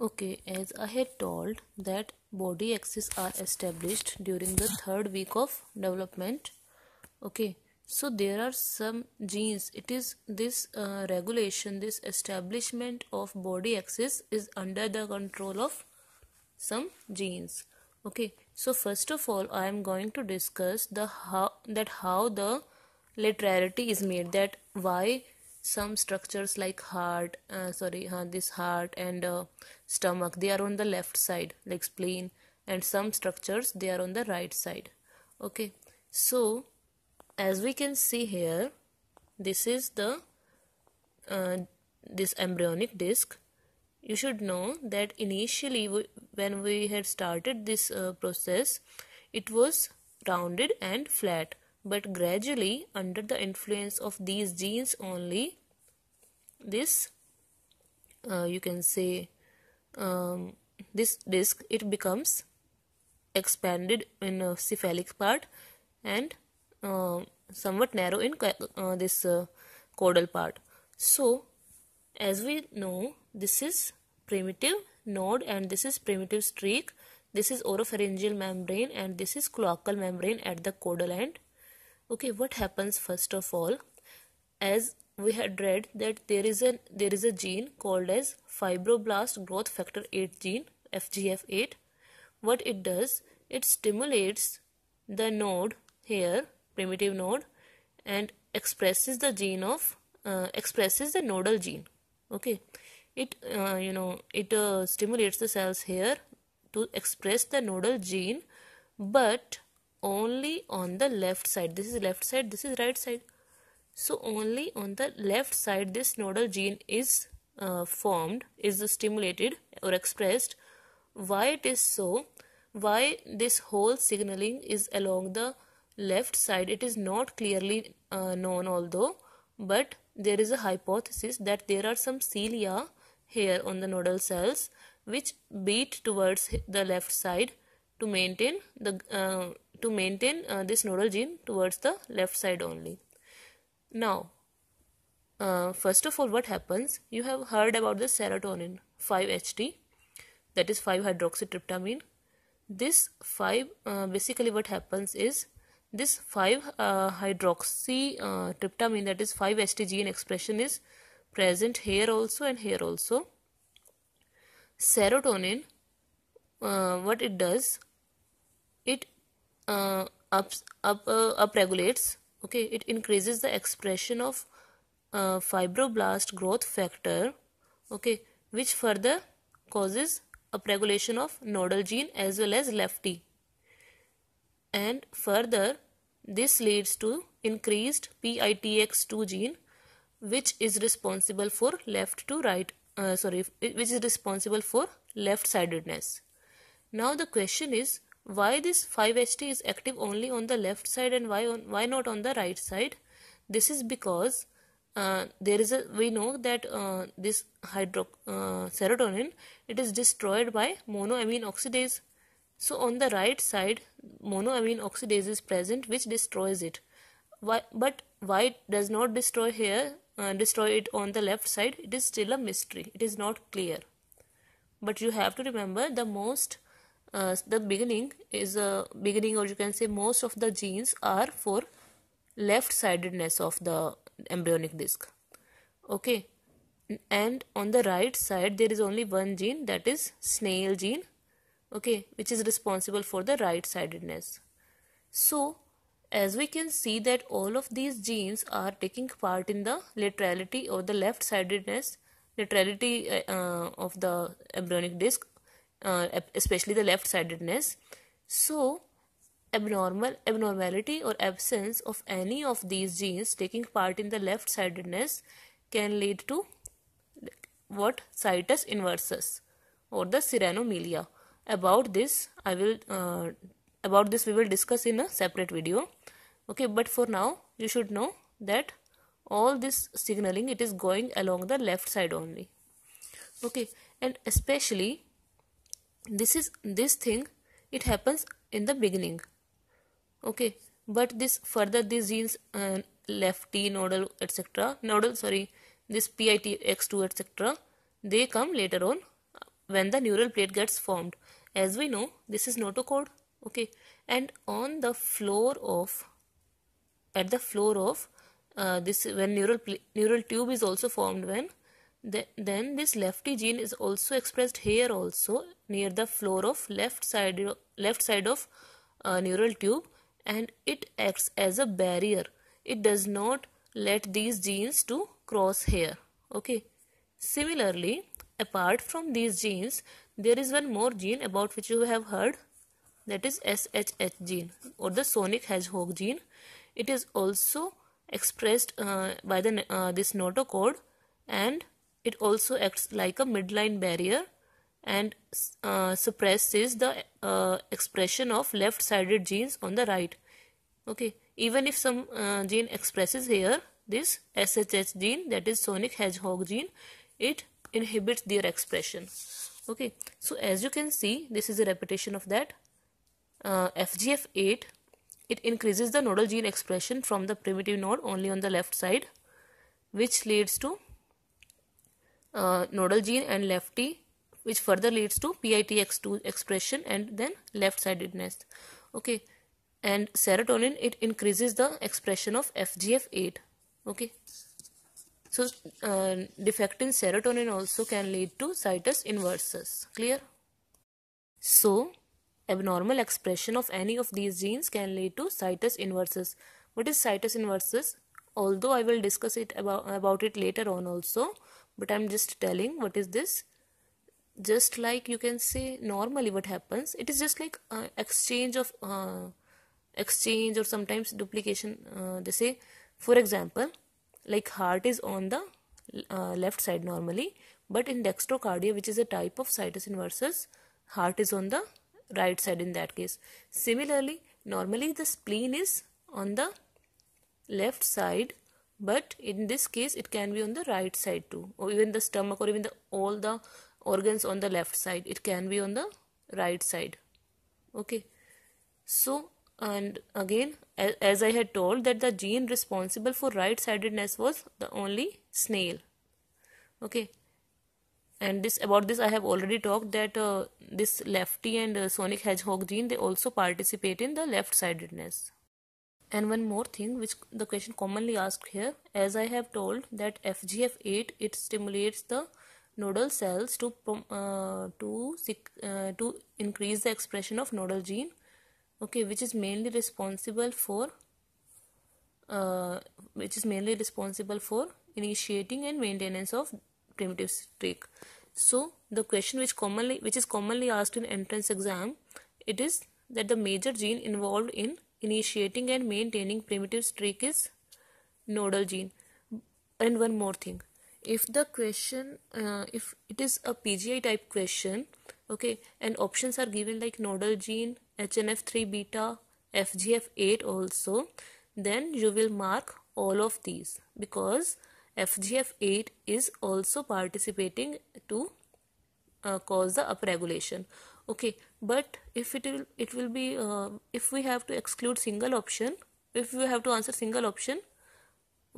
Okay, as I had told that body axes are established during the third week of development. Okay, so there are some genes. It is this uh, regulation, this establishment of body axis is under the control of some genes. Okay, so first of all, I am going to discuss the how that how the laterality is made. That why some structures like heart uh, sorry uh, this heart and uh, stomach they are on the left side like spleen and some structures they are on the right side okay so as we can see here this is the uh, this embryonic disc you should know that initially we, when we had started this uh, process it was rounded and flat but gradually under the influence of these genes only this uh, you can say um, this disc it becomes expanded in a cephalic part and uh, somewhat narrow in uh, this uh, caudal part so as we know this is primitive node and this is primitive streak this is oropharyngeal membrane and this is cloacal membrane at the caudal end okay what happens first of all as we had read that there is a there is a gene called as fibroblast growth factor 8 gene FGF8 what it does it stimulates the node here primitive node and expresses the gene of uh, expresses the nodal gene okay it uh, you know it uh, stimulates the cells here to express the nodal gene but only on the left side this is left side this is right side so only on the left side this nodal gene is uh, formed, is stimulated or expressed. Why it is so? Why this whole signaling is along the left side? It is not clearly uh, known although, but there is a hypothesis that there are some cilia here on the nodal cells which beat towards the left side to maintain the uh, to maintain uh, this nodal gene towards the left side only now, uh, first of all, what happens? You have heard about the serotonin 5-HT, that is 5-hydroxytryptamine. This 5, uh, basically what happens is, this 5-hydroxytryptamine, uh, that is 5-HT gene expression is present here also and here also. Serotonin, uh, what it does, it uh, ups, up, uh, upregulates okay it increases the expression of uh, fibroblast growth factor okay which further causes upregulation of nodal gene as well as lefty and further this leads to increased PITX2 gene which is responsible for left to right uh, sorry which is responsible for left-sidedness now the question is why this 5ht is active only on the left side and why on, why not on the right side this is because uh, there is a we know that uh, this hydro uh, serotonin it is destroyed by monoamine oxidase so on the right side monoamine oxidase is present which destroys it why, but why it does not destroy here uh, destroy it on the left side it is still a mystery it is not clear but you have to remember the most uh, the beginning is a uh, beginning or you can say most of the genes are for left sidedness of the embryonic disc okay and on the right side there is only one gene that is snail gene okay which is responsible for the right sidedness so as we can see that all of these genes are taking part in the laterality or the left sidedness laterality uh, uh, of the embryonic disc uh, especially the left sidedness. So, abnormal abnormality or absence of any of these genes taking part in the left sidedness can lead to what situs inversus or the sirenomelia about this i will uh, about this we will discuss in a separate video okay but for now you should know that all this signaling it is going along the left side only okay and especially this is this thing it happens in the beginning okay but this further these genes uh, left t nodal etc nodal sorry this pitx2 etc they come later on when the neural plate gets formed as we know this is notochord okay and on the floor of at the floor of uh, this when neural neural tube is also formed when then this lefty gene is also expressed here also near the floor of left side left side of uh, neural tube and it acts as a barrier. It does not let these genes to cross here. Okay. Similarly, apart from these genes, there is one more gene about which you have heard that is SHH gene or the sonic hedgehog gene. It is also expressed uh, by the uh, this notochord and it also acts like a midline barrier and uh, suppresses the uh, expression of left-sided genes on the right. Okay, even if some uh, gene expresses here, this SHH gene, that is sonic hedgehog gene, it inhibits their expression. Okay, so as you can see, this is a repetition of that. Uh, FGF8, it increases the nodal gene expression from the primitive node only on the left side, which leads to uh, nodal gene and lefty which further leads to PITX2 expression and then left-sidedness. Okay, and serotonin it increases the expression of FGF8. Okay, so uh, defect in serotonin also can lead to situs inversus. Clear? So abnormal expression of any of these genes can lead to situs inversus. What is situs inversus? Although I will discuss it about, about it later on also, but i'm just telling what is this just like you can say normally what happens it is just like uh, exchange of uh, exchange or sometimes duplication uh, they say for example like heart is on the uh, left side normally but in dextrocardia which is a type of situs inversus heart is on the right side in that case similarly normally the spleen is on the left side but in this case it can be on the right side too or even the stomach or even the all the organs on the left side it can be on the right side okay so and again as i had told that the gene responsible for right sidedness was the only snail okay and this about this i have already talked that uh, this lefty and uh, sonic hedgehog gene they also participate in the left sidedness and one more thing which the question commonly asked here as I have told that FGF8 it stimulates the nodal cells to uh, to uh, to increase the expression of nodal gene okay which is mainly responsible for uh, which is mainly responsible for initiating and maintenance of primitive streak so the question which commonly which is commonly asked in entrance exam it is that the major gene involved in initiating and maintaining primitive streak is nodal gene and one more thing if the question uh, if it is a pgi type question okay and options are given like nodal gene hnf3 beta fgf8 also then you will mark all of these because fgf8 is also participating to uh, cause the upregulation okay but if it will it will be uh, if we have to exclude single option if we have to answer single option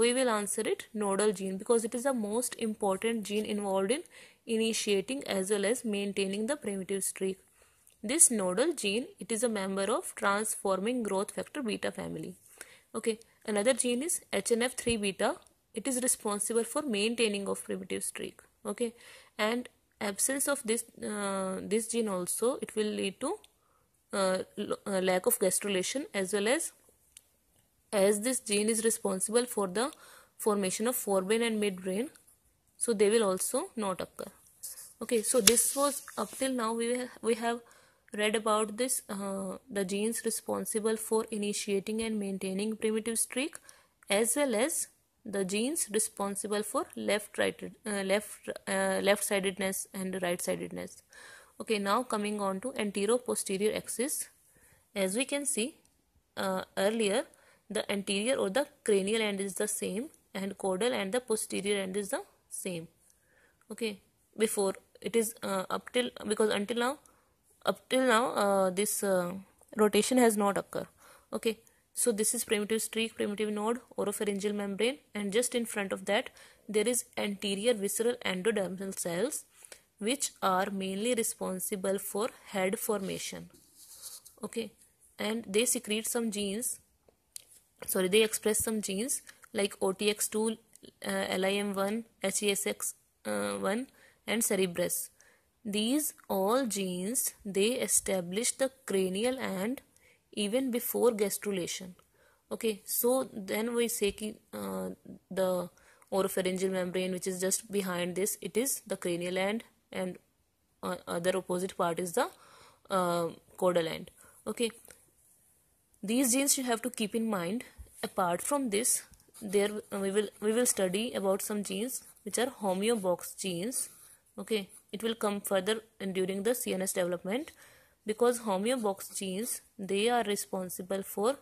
we will answer it nodal gene because it is the most important gene involved in initiating as well as maintaining the primitive streak this nodal gene it is a member of transforming growth factor beta family okay another gene is hnf3 beta it is responsible for maintaining of primitive streak okay and absence of this uh, this gene also it will lead to uh, uh, lack of gastrulation as well as as this gene is responsible for the formation of forebrain and midbrain so they will also not occur okay so this was up till now we have, we have read about this uh, the genes responsible for initiating and maintaining primitive streak as well as the genes responsible for left right uh, left uh, left sidedness and right sidedness okay now coming on to antero-posterior axis as we can see uh, earlier the anterior or the cranial end is the same and caudal and the posterior end is the same okay before it is uh, up till because until now up till now uh, this uh, rotation has not occurred okay so this is primitive streak, primitive node, oropharyngeal membrane and just in front of that there is anterior visceral endodermal cells which are mainly responsible for head formation. Okay and they secrete some genes sorry they express some genes like OTX2, uh, LIM1, HESX1 uh, and Cerebrus. These all genes they establish the cranial and even before gastrulation okay so then we say ki, uh, the oropharyngeal membrane which is just behind this it is the cranial end and uh, other opposite part is the uh, caudal end okay these genes you have to keep in mind apart from this there uh, we will we will study about some genes which are homeobox genes okay it will come further during the cns development because homeobox genes they are responsible for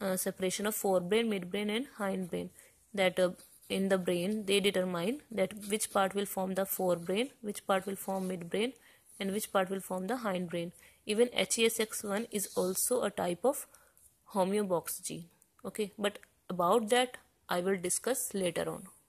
uh, separation of forebrain, midbrain and hindbrain that uh, in the brain they determine that which part will form the forebrain, which part will form midbrain and which part will form the hindbrain. Even HESX1 is also a type of homeobox gene. Okay, but about that I will discuss later on.